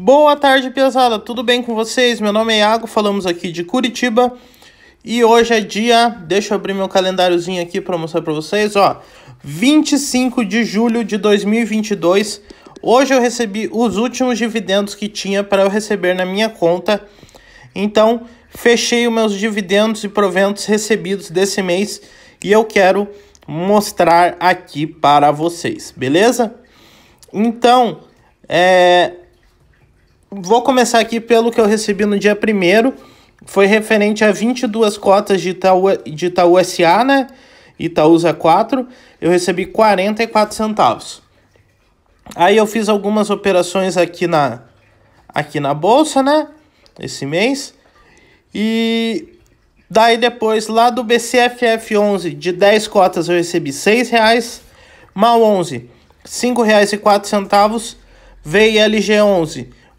Boa tarde, pesada. Tudo bem com vocês? Meu nome é Iago, falamos aqui de Curitiba. E hoje é dia, deixa eu abrir meu calendáriozinho aqui para mostrar para vocês, ó, 25 de julho de 2022. Hoje eu recebi os últimos dividendos que tinha para eu receber na minha conta. Então, fechei os meus dividendos e proventos recebidos desse mês e eu quero mostrar aqui para vocês, beleza? Então, é, vou começar aqui pelo que eu recebi no dia 1 foi referente a 22 cotas de Itaú, de Itaú SA, né? Itaúsa 4, eu recebi 44 centavos. Aí eu fiz algumas operações aqui na aqui na bolsa, né? Esse mês. E daí depois lá do BCFF11, de 10 cotas eu recebi 6 reais, mal 11, 5 reais e 4 centavos, VILG11,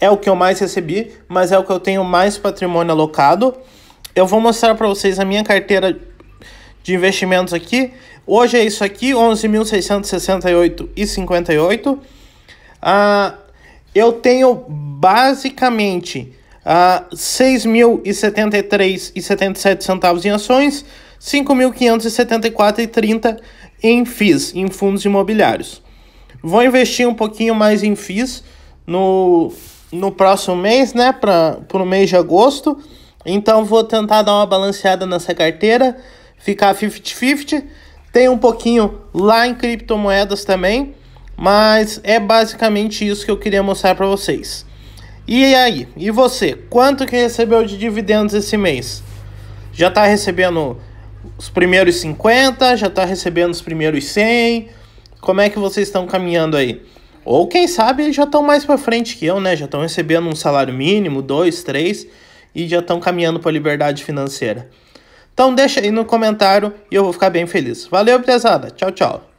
é o que eu mais recebi, mas é o que eu tenho mais patrimônio alocado. Eu vou mostrar para vocês a minha carteira de investimentos aqui. Hoje é isso aqui, 11.668,58. Ah, eu tenho basicamente ah, a 6.073,77 centavos em ações, 5.574,30 em FIIs, em fundos imobiliários. Vou investir um pouquinho mais em FIIs no no próximo mês, né? Para o mês de agosto. Então vou tentar dar uma balanceada nessa carteira, ficar 50-50. Tem um pouquinho lá em criptomoedas também, mas é basicamente isso que eu queria mostrar para vocês. E aí, e você? Quanto que recebeu de dividendos esse mês? Já está recebendo os primeiros 50? Já está recebendo os primeiros 100? Como é que vocês estão caminhando aí? Ou quem sabe já estão mais para frente que eu, né? Já estão recebendo um salário mínimo, dois, três, e já estão caminhando para a liberdade financeira. Então deixa aí no comentário e eu vou ficar bem feliz. Valeu, pesada Tchau, tchau.